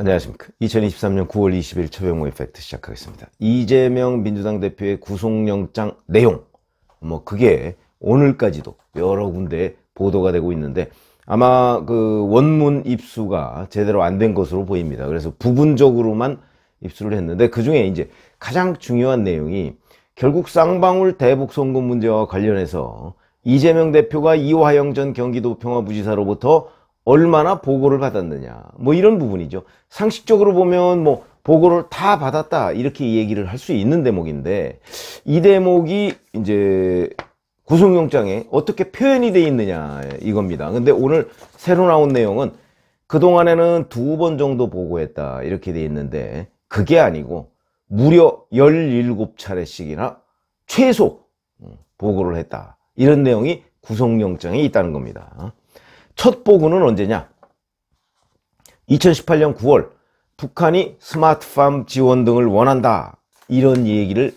안녕하십니까. 2023년 9월 20일 최병호 이펙트 시작하겠습니다. 이재명 민주당 대표의 구속영장 내용. 뭐, 그게 오늘까지도 여러 군데 보도가 되고 있는데, 아마 그 원문 입수가 제대로 안 된 것으로 보입니다. 그래서 부분적으로만 입수를 했는데, 그 중에 이제 가장 중요한 내용이 결국 쌍방울 대북송금 문제와 관련해서 이재명 대표가 이화영 전 경기도 평화부지사로부터 얼마나 보고를 받았느냐 뭐 이런 부분이죠 상식적으로 보면 뭐 보고를 다 받았다 이렇게 얘기를 할 수 있는 대목인데 이 대목이 이제 구속영장에 어떻게 표현이 돼 있느냐 이겁니다 근데 오늘 새로 나온 내용은 그동안에는 두 번 정도 보고했다 이렇게 돼 있는데 그게 아니고 무려 17차례씩이나 최소 음, 보고를 했다 이런 내용이 구속영장에 있다는 겁니다 첫 보고는 언제냐? 2018년 9월 북한이 스마트팜 지원 등을 원한다 이런 얘기를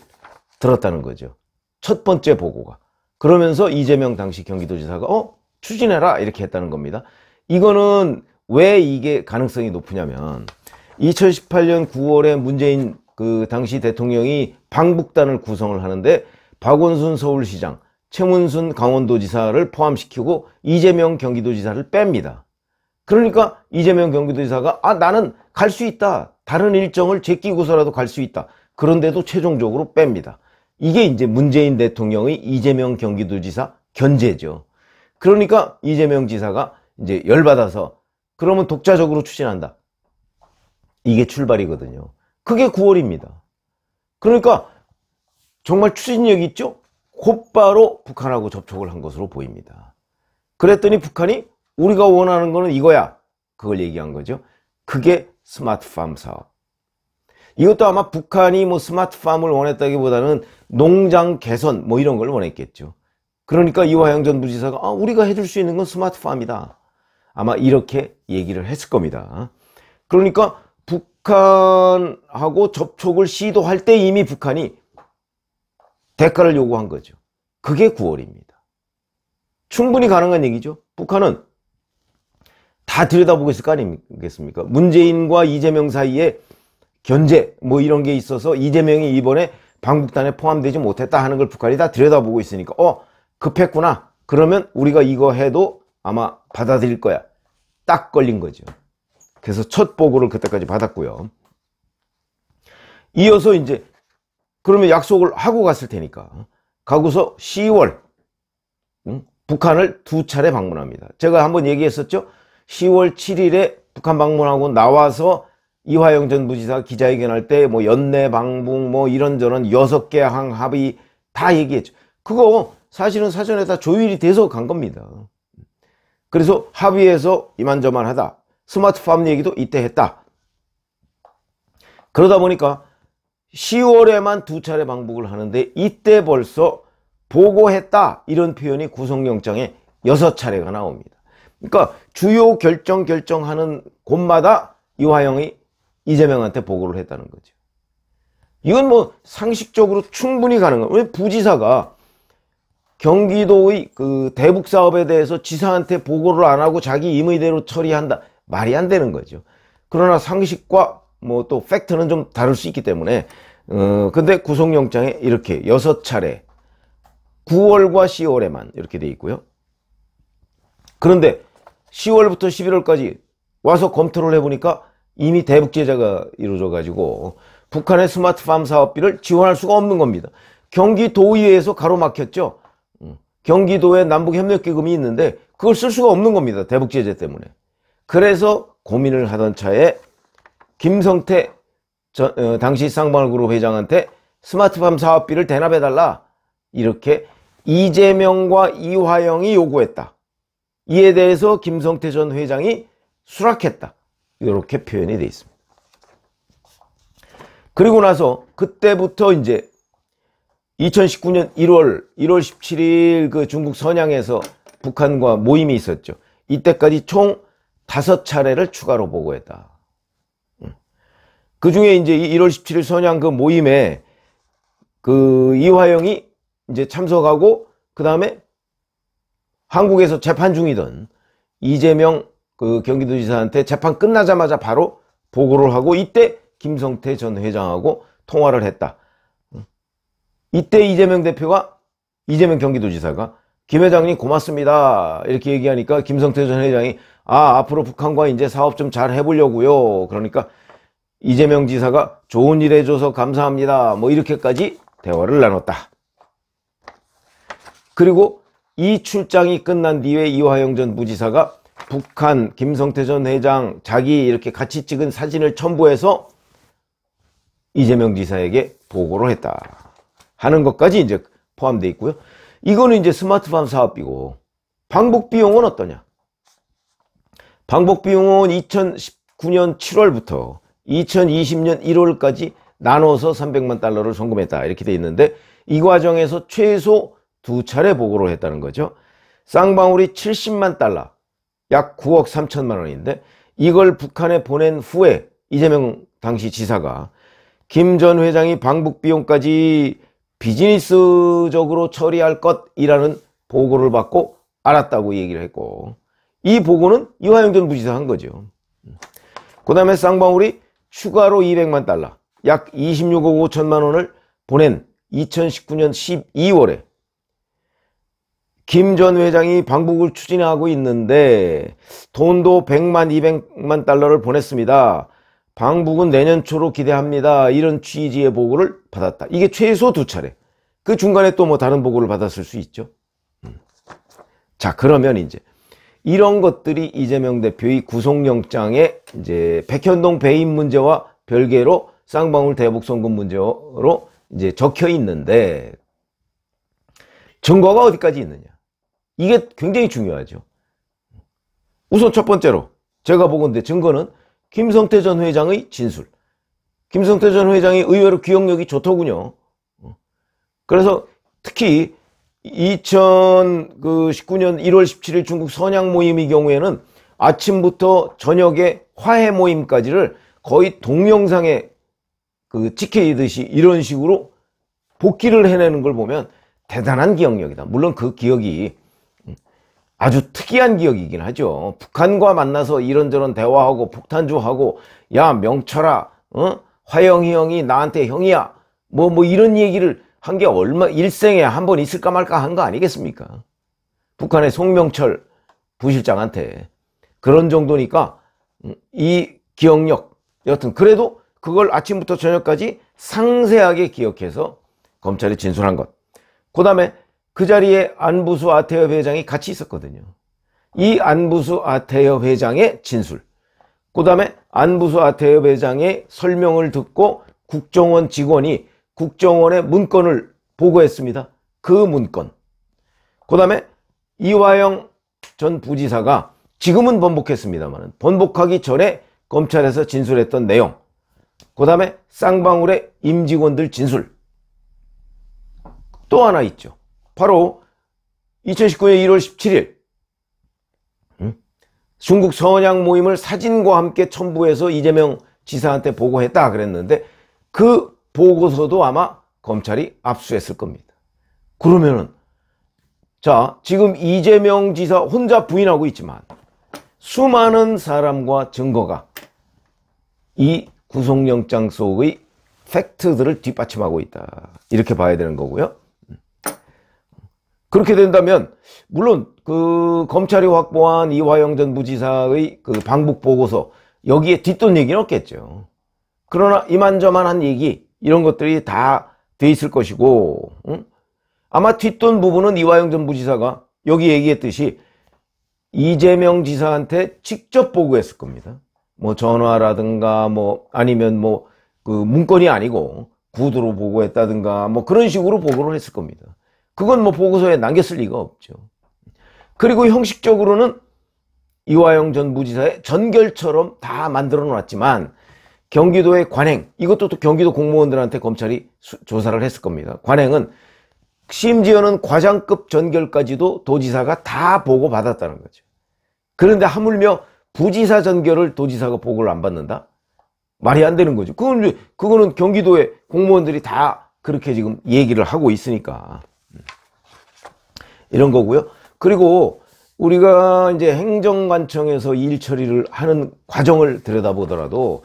들었다는 거죠. 첫 번째 보고가. 그러면서 이재명 당시 경기도지사가 어? 추진해라 이렇게 했다는 겁니다. 이거는 왜 이게 가능성이 높으냐면 2018년 9월에 문재인 그 당시 대통령이 방북단을 구성을 하는데 박원순 서울시장 최문순 강원도지사를 포함시키고 이재명 경기도지사를 뺍니다. 그러니까 이재명 경기도지사가 아 나는 갈 수 있다. 다른 일정을 제끼고서라도 갈 수 있다. 그런데도 최종적으로 뺍니다. 이게 이제 문재인 대통령의 이재명 경기도지사 견제죠. 그러니까 이재명 지사가 이제 열받아서 그러면 독자적으로 추진한다. 이게 출발이거든요. 그게 9월입니다. 그러니까 정말 추진력 있죠? 곧바로 북한하고 접촉을 한 것으로 보입니다. 그랬더니 북한이 우리가 원하는 거는 이거야. 그걸 얘기한 거죠. 그게 스마트팜 사업. 이것도 아마 북한이 뭐 스마트팜을 원했다기보다는 농장 개선 뭐 이런 걸 원했겠죠. 그러니까 이화영 전 부지사가 아, 우리가 해줄 수 있는 건 스마트팜이다. 아마 이렇게 얘기를 했을 겁니다. 그러니까 북한하고 접촉을 시도할 때 이미 북한이 대가를 요구한 거죠. 그게 9월입니다. 충분히 가능한 얘기죠. 북한은 다 들여다보고 있을 거 아니겠습니까? 문재인과 이재명 사이에 견제 뭐 이런 게 있어서 이재명이 이번에 방북단에 포함되지 못했다 하는 걸 북한이 다 들여다보고 있으니까 어 급했구나 그러면 우리가 이거 해도 아마 받아들일 거야 딱 걸린 거죠 그래서 첫 보고를 그때까지 받았고요 이어서 이제 그러면 약속을 하고 갔을 테니까 가고서 10월 음? 북한을 두 차례 방문합니다. 제가 한번 얘기했었죠. 10월 7일에 북한 방문하고 나와서 이화영 전 부지사 기자회견할 때 뭐 연내 방북 뭐 이런저런 여섯 개 항 합의 다 얘기했죠. 그거 사실은 사전에 다 조율이 돼서 간 겁니다. 그래서 합의해서 이만저만하다. 스마트팜 얘기도 이때 했다. 그러다 보니까 10월에만 두 차례 방북을 하는데 이때 벌써 보고했다 이런 표현이 구속영장에 6차례가 나옵니다. 그러니까 주요 결정 결정하는 곳마다 이화영이 이재명한테 보고를 했다는 거죠. 이건 뭐 상식적으로 충분히 가능한 왜 부지사가 경기도의 그 대북 사업에 대해서 지사한테 보고를 안 하고 자기 임의대로 처리한다 말이 안 되는 거죠. 그러나 상식과 뭐또 팩트는 좀 다를 수 있기 때문에 어 근데 구속영장에 이렇게 여섯 차례 9월과 10월에만 이렇게 돼 있고요. 그런데 10월부터 11월까지 와서 검토를 해보니까 이미 대북제재가 이루어져 가지고 북한의 스마트팜 사업비를 지원할 수가 없는 겁니다. 경기도의회에서 가로막혔죠. 음, 경기도에 남북협력기금이 있는데 그걸 쓸 수가 없는 겁니다. 대북제재 때문에. 그래서 고민을 하던 차에 김성태 저, 어, 당시 쌍방울그룹 회장한테 스마트팜 사업비를 대납해달라 이렇게 이재명과 이화영이 요구했다. 이에 대해서 김성태 전 회장이 수락했다. 이렇게 표현이 돼 있습니다. 그리고 나서 그때부터 이제 2019년 1월 1월 17일 그 중국 선양에서 북한과 모임이 있었죠. 이때까지 총 5차례를 추가로 보고했다. 그 중에 이제 1월 17일 선양 그 모임에 그 이화영이 이제 참석하고 그 다음에 한국에서 재판 중이던 이재명 그 경기도지사한테 재판 끝나자마자 바로 보고를 하고 이때 김성태 전 회장하고 통화를 했다. 이때 이재명 대표가 이재명 경기도지사가 김 회장님 고맙습니다 이렇게 얘기하니까 김성태 전 회장이 아 앞으로 북한과 이제 사업 좀 잘 해보려고요 그러니까 이재명 지사가 좋은 일 해줘서 감사합니다. 뭐 이렇게까지 대화를 나눴다. 그리고 이 출장이 끝난 뒤에 이화영 전 부지사가 북한 김성태 전 회장 자기 이렇게 같이 찍은 사진을 첨부해서 이재명 지사에게 보고를 했다 하는 것까지 이제 포함되어 있고요. 이거는 이제 스마트팜 사업비고 방북 비용은 어떠냐? 방북 비용은 2019년 7월부터 2020년 1월까지 나눠서 300만 달러를 송금했다 이렇게 돼 있는데 이 과정에서 최소 두 차례 보고를 했다는 거죠. 쌍방울이 70만 달러, 약 9억 3천만 원인데 이걸 북한에 보낸 후에 이재명 당시 지사가 김 전 회장이 방북 비용까지 비즈니스적으로 처리할 것이라는 보고를 받고 알았다고 얘기를 했고 이 보고는 이화영 전 부지사 한 거죠. 그 다음에 쌍방울이 추가로 200만 달러 약 26억 5천만 원을 보낸 2019년 12월에 김 전 회장이 방북을 추진하고 있는데 돈도 100만 200만 달러를 보냈습니다. 방북은 내년 초로 기대합니다. 이런 취지의 보고를 받았다. 이게 최소 두 차례. 그 중간에 또 뭐 다른 보고를 받았을 수 있죠. 음. 자 그러면 이제 이런 것들이 이재명 대표의 구속영장에 이제 백현동 배임 문제와 별개로 쌍방울 대북송금 문제로 이제 적혀 있는데 증거가 어디까지 있느냐 이게 굉장히 중요하죠 우선 첫 번째로 제가 보건데 증거는 김성태 전 회장의 진술 김성태 전 회장이 의외로 기억력이 좋더군요 그래서 특히 2019년 1월 17일 중국 선양 모임의 경우에는 아침부터 저녁에 화해 모임까지를 거의 동영상에 그 찍히듯이 이런 식으로 복귀를 해내는 걸 보면 대단한 기억력이다. 물론 그 기억이 아주 특이한 기억이긴 하죠. 북한과 만나서 이런저런 대화하고 폭탄주하고 야 명철아 어? 화영이 형이 나한테 형이야 뭐뭐 뭐 이런 얘기를 한게 얼마 일생에 한 번 있을까 말까 한 거 아니겠습니까? 북한의 송명철 부실장한테 그런 정도니까 음, 이 기억력 여튼 그래도 그걸 아침부터 저녁까지 상세하게 기억해서 검찰에 진술한 것. 그 다음에 그 자리에 안부수 아태협 회장이 같이 있었거든요. 이 안부수 아태협 회장의 진술. 그 다음에 안부수 아태협 회장의 설명을 듣고 국정원 직원이 국정원의 문건을 보고했습니다. 그 문건. 그 다음에 이화영 전 부지사가 지금은 번복했습니다만 번복하기 전에 검찰에서 진술했던 내용 그 다음에 쌍방울의 임직원들 진술 또 하나 있죠 바로 2019년 1월 17일 중국 선양 모임을 사진과 함께 첨부해서 이재명 지사한테 보고했다 그랬는데 그 보고서도 아마 검찰이 압수했을 겁니다. 그러면은 자 지금 이재명 지사 혼자 부인하고 있지만 수많은 사람과 증거가 이 구속영장 속의 팩트들을 뒷받침하고 있다. 이렇게 봐야 되는 거고요. 그렇게 된다면 물론 그 검찰이 확보한 이화영 전 부지사의 그 방북 보고서 여기에 뒷돈 얘기는 없겠죠. 그러나 이만저만한 얘기 이런 것들이 다 돼 있을 것이고 응? 아마 뒷돈 부분은 이화영 전 부지사가 여기 얘기했듯이 이재명 지사한테 직접 보고했을 겁니다. 뭐 전화라든가 뭐 아니면 뭐 그 문건이 아니고 구두로 보고했다든가 뭐 그런 식으로 보고를 했을 겁니다. 그건 뭐 보고서에 남겼을 리가 없죠. 그리고 형식적으로는 이화영 전 부지사의 전결처럼 다 만들어 놓았지만 경기도의 관행 이것도 또 경기도 공무원들한테 검찰이 수, 조사를 했을 겁니다. 관행은 심지어는 과장급 전결까지도 도지사가 다 보고 받았다는 거죠. 그런데 하물며 부지사 전결을 도지사가 보고를 안 받는다? 말이 안 되는 거죠. 그건 그거는 경기도의 공무원들이 다 그렇게 지금 얘기를 하고 있으니까 음. 이런 거고요. 그리고 우리가 이제 행정관청에서 일 처리를 하는 과정을 들여다보더라도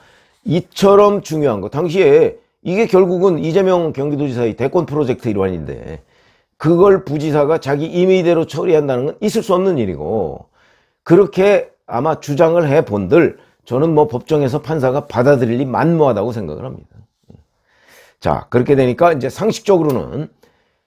이처럼 중요한 거 당시에 이게 결국은 이재명 경기도지사의 대권 프로젝트 일환인데 그걸 부지사가 자기 임의대로 처리한다는 건 있을 수 없는 일이고 그렇게 아마 주장을 해본들 저는 뭐 법정에서 판사가 받아들일 리 만무하다고 생각을 합니다. 자 그렇게 되니까 이제 상식적으로는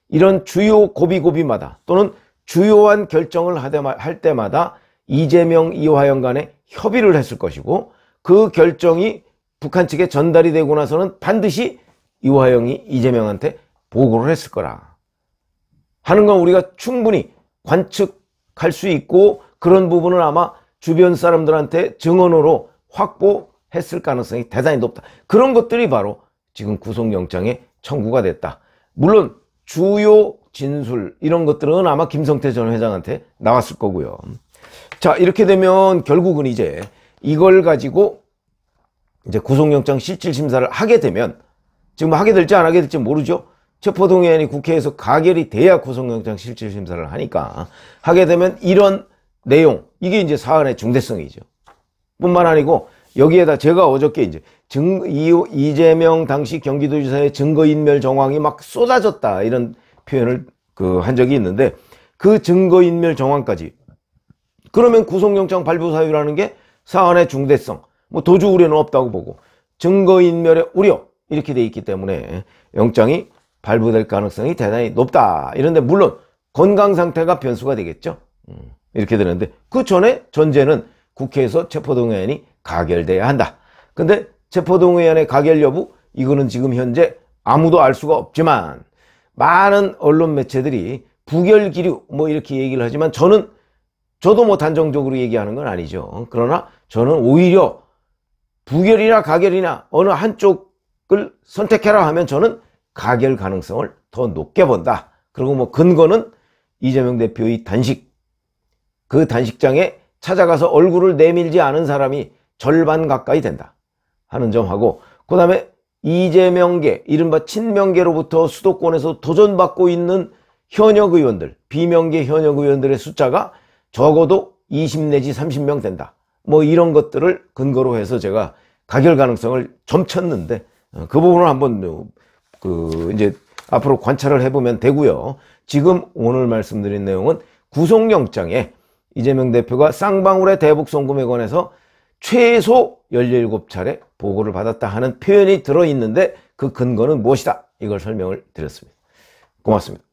이런 주요 고비고비마다 또는 주요한 결정을 할 때마다 이재명 이화영 간에 협의를 했을 것이고 그 결정이 북한 측에 전달이 되고 나서는 반드시 이화영이 이재명한테 보고를 했을 거라 하는 건 우리가 충분히 관측할 수 있고 그런 부분은 아마 주변 사람들한테 증언으로 확보했을 가능성이 대단히 높다. 그런 것들이 바로 지금 구속영장에 청구가 됐다. 물론 주요 진술 이런 것들은 아마 김성태 전 회장한테 나왔을 거고요. 자 이렇게 되면 결국은 이제 이걸 가지고 이제 구속영장 실질 심사를 하게 되면 지금 하게 될지 안 하게 될지 모르죠. 체포동의안이 국회에서 가결이 돼야 구속영장 실질 심사를 하니까 하게 되면 이런 내용 이게 이제 사안의 중대성이죠. 뿐만 아니고 여기에다 제가 어저께 이제 증, 이, 이재명 당시 경기도지사의 증거인멸 정황이 막 쏟아졌다 이런 표현을 그 한 적이 있는데 그 증거인멸 정황까지 그러면 구속영장 발부 사유라는 게 사안의 중대성 뭐 도주 우려는 없다고 보고 증거인멸의 우려 이렇게 돼 있기 때문에 영장이 발부될 가능성이 대단히 높다. 이런데 물론 건강 상태가 변수가 되겠죠. 음, 이렇게 되는데 그 전에 전제는 국회에서 체포동의안이 가결돼야 한다. 근데 체포동의안의 가결 여부 이거는 지금 현재 아무도 알 수가 없지만 많은 언론 매체들이 부결 기류 뭐 이렇게 얘기를 하지만 저는 저도 뭐 단정적으로 얘기하는 건 아니죠. 그러나 저는 오히려 부결이나 가결이나 어느 한쪽을 선택해라 하면 저는 가결 가능성을 더 높게 본다. 그리고 뭐 근거는 이재명 대표의 단식. 그 단식장에 찾아가서 얼굴을 내밀지 않은 사람이 절반 가까이 된다. 하는 점하고 그 다음에 이재명계, 이른바 친명계로부터 수도권에서 도전받고 있는 현역 의원들, 비명계 현역 의원들의 숫자가 적어도 20 내지 30명 된다. 뭐 이런 것들을 근거로 해서 제가 가결 가능성을 점 쳤는데 어, 그 부분을 한번 그 이제 앞으로 관찰을 해보면 되고요. 지금 오늘 말씀드린 내용은 구속영장에 이재명 대표가 쌍방울의 대북 송금에 관해서 최소 17차례 보고를 받았다 하는 표현이 들어있는데 그 근거는 무엇이다? 이걸 설명을 드렸습니다. 고맙습니다.